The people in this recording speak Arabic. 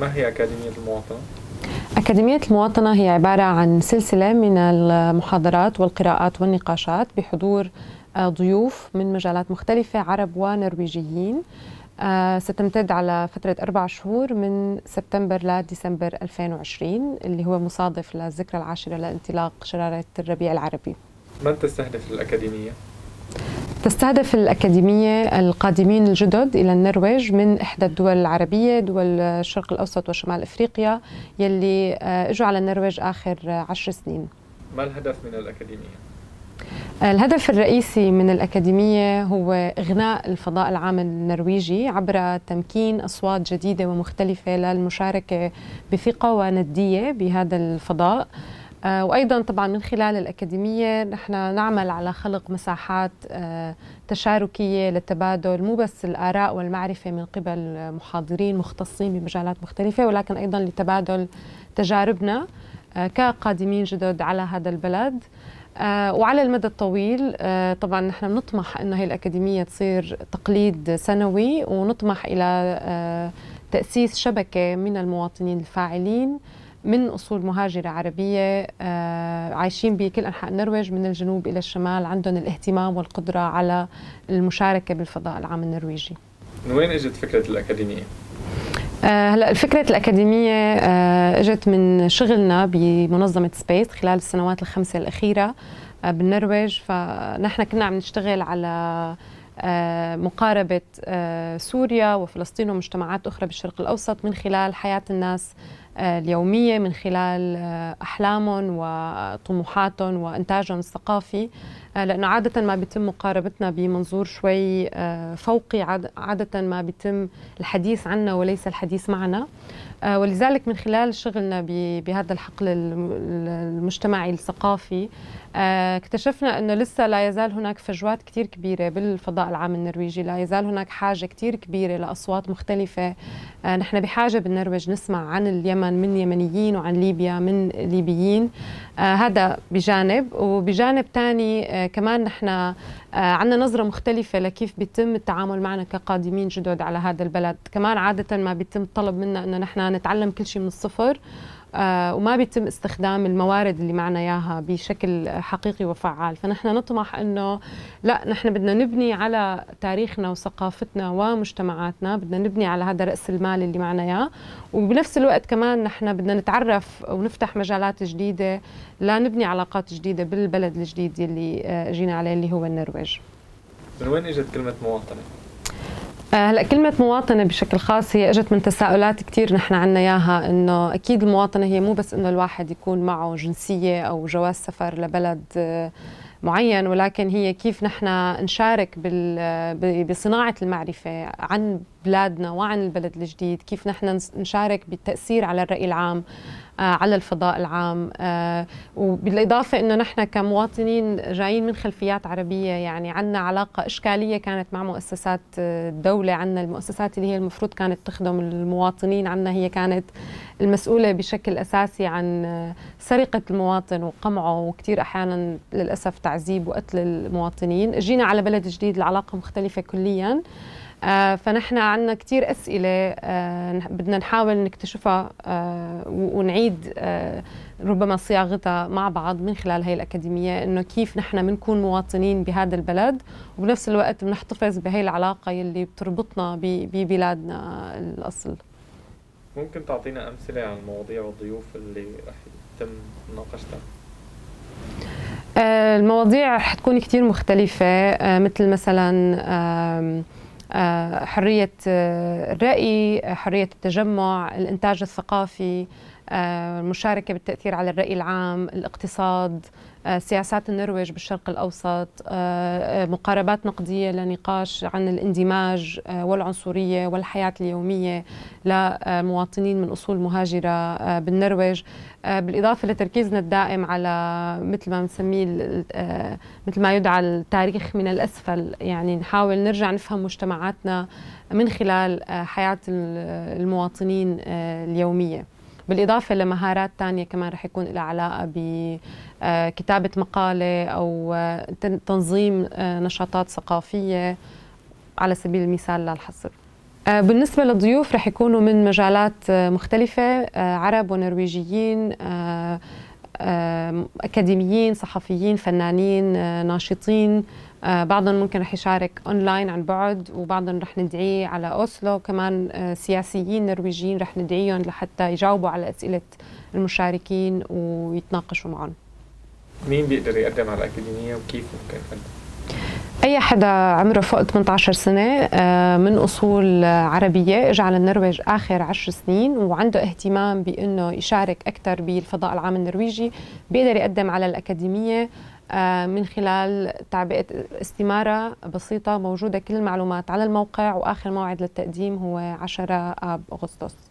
ما هي أكاديمية المواطنة؟ أكاديمية المواطنة هي عبارة عن سلسلة من المحاضرات والقراءات والنقاشات بحضور آه، ضيوف من مجالات مختلفة عرب ونرويجيين آه، ستمتد على فترة أربع شهور من سبتمبر لديسمبر 2020 اللي هو مصادف للذكرى العاشرة لانطلاق شرارة الربيع العربي من تستهدف الأكاديمية؟ تستهدف الأكاديمية القادمين الجدد إلى النرويج من إحدى الدول العربية دول الشرق الأوسط وشمال إفريقيا يلي آه، إجوا على النرويج آخر عشر سنين ما الهدف من الأكاديمية؟ الهدف الرئيسي من الأكاديمية هو إغناء الفضاء العام النرويجي عبر تمكين أصوات جديدة ومختلفة للمشاركة بثقة وندية بهذا الفضاء آه، وايضا طبعا من خلال الاكاديميه نحن نعمل على خلق مساحات آه، تشاركيه للتبادل مو بس الاراء والمعرفه من قبل محاضرين مختصين بمجالات مختلفه ولكن ايضا لتبادل تجاربنا آه، كقادمين جدد على هذا البلد وعلى المدى الطويل طبعا نحن بنطمح انه هي الاكاديميه تصير تقليد سنوي ونطمح الى تاسيس شبكه من المواطنين الفاعلين من اصول مهاجره عربيه آه، عايشين بكل انحاء النرويج من الجنوب الى الشمال عندهم الاهتمام والقدره على المشاركه بالفضاء العام النرويجي. من وين اجت فكره الاكاديميه؟ آه، هلا فكرة الأكاديمية آه، اجت من شغلنا بمنظمة سبيس خلال السنوات الخمسة الأخيرة بالنرويج فنحن كنا عم نشتغل على مقاربة سوريا وفلسطين ومجتمعات أخرى بالشرق الأوسط من خلال حياة الناس آه، اليومية من خلال آه، أحلامهم وطموحاتهم وإنتاجهم الثقافي آه، لأنه عادة ما بيتم مقاربتنا بمنظور شوي فوقي عادة ما بيتم الحديث عنا وليس الحديث معنا ولذلك من خلال شغلنا بهذا الحقل المجتمعي الثقافي اكتشفنا أنه لسه لا يزال هناك فجوات كتير كبيرة بالفضاء العام النرويجي لا يزال هناك حاجة كتير كبيرة لأصوات مختلفة نحن بحاجة بالنرويج نسمع عن اليمن اليمن من يمنيين وعن ليبيا من ليبيين آه، هذا بجانب وبجانب ثاني آه، كمان نحن آه، عندنا نظرة مختلفة لكيف بيتم التعامل معنا كقادمين جدد على هذا البلد كمان عادة ما بيتم طلب منا أنه نحن نتعلم كل شيء من الصفر آه، وما بيتم استخدام الموارد اللي معنا اياها بشكل حقيقي وفعال فنحن نطمح انه لا نحن بدنا نبني على تاريخنا وثقافتنا ومجتمعاتنا بدنا نبني على هذا راس المال اللي معنا اياه وبنفس الوقت كمان نحن بدنا نتعرف ونفتح مجالات جديده لنبني علاقات جديده بالبلد الجديد اللي آه، جينا عليه اللي هو النرويج من وين اجت كلمه مواطنه آه، هلا كلمة مواطنة بشكل خاص هي اجت من تساؤلات كثير نحن عنا اياها انه اكيد المواطنة هي مو بس انه الواحد يكون معه جنسية او جواز سفر لبلد آه، معين ولكن هي كيف نحن نشارك آه، بصناعة المعرفة عن بلادنا وعن البلد الجديد كيف نحن نشارك بالتأثير على الرأي العام آه، على الفضاء العام آه، وبالإضافة أنه نحن كمواطنين جايين من خلفيات عربية يعني عندنا علاقة إشكالية كانت مع مؤسسات آه، الدولة عندنا المؤسسات اللي هي المفروض كانت تخدم المواطنين عندنا هي كانت المسؤولة بشكل أساسي عن سرقة المواطن وقمعه وكثير أحيانا للأسف تعذيب وقتل المواطنين جينا على بلد جديد العلاقة مختلفة كلياً آه، فنحن عندنا كثير أسئلة آه، بدنا نحاول نكتشفها آه، ونعيد ربما صياغتها مع بعض من خلال هي الأكاديمية إنه كيف نحن بنكون مواطنين بهذا البلد وبنفس الوقت بنحتفظ بهي العلاقة اللي بتربطنا ببلادنا الأصل ممكن تعطينا أمثلة عن المواضيع والضيوف اللي رح يتم مناقشتها؟ المواضيع رح تكون كثير مختلفة مثل مثلا آه، حريه آه، الراي آه، حريه التجمع الانتاج الثقافي آه، المشاركة بالتأثير على الرأي العام الاقتصاد آه، سياسات النرويج بالشرق الأوسط آه، مقاربات نقدية لنقاش عن الاندماج والعنصرية والحياة اليومية لمواطنين من أصول مهاجرة بالنرويج بالإضافة لتركيزنا الدائم على مثل ما بنسميه مثل ما يدعى التاريخ من الأسفل يعني نحاول نرجع نفهم مجتمعاتنا من خلال حياة المواطنين اليومية بالاضافه لمهارات تانية كمان رح يكون لها علاقه بكتابه آه، مقاله او آه، تنظيم آه، نشاطات ثقافيه على سبيل المثال لا الحصر بالنسبة للضيوف رح يكونوا من مجالات مختلفة عرب ونرويجيين أكاديميين صحفيين فنانين ناشطين آه، بعضهم ممكن رح يشارك اونلاين عن بعد وبعضهم رح ندعيه على اوسلو كمان آه، سياسيين نرويجيين رح ندعيهم لحتى يجاوبوا على اسئله المشاركين ويتناقشوا معهم مين بيقدر يقدم على الاكاديميه وكيف ممكن يقدم اي حدا عمره فوق 18 سنه آه، من اصول عربيه اجى على النرويج اخر 10 سنين وعنده اهتمام بانه يشارك اكثر بالفضاء العام النرويجي بيقدر يقدم على الاكاديميه آه، من خلال تعبئة استمارة بسيطة موجودة كل المعلومات على الموقع وآخر موعد للتقديم هو 10 آب أغسطس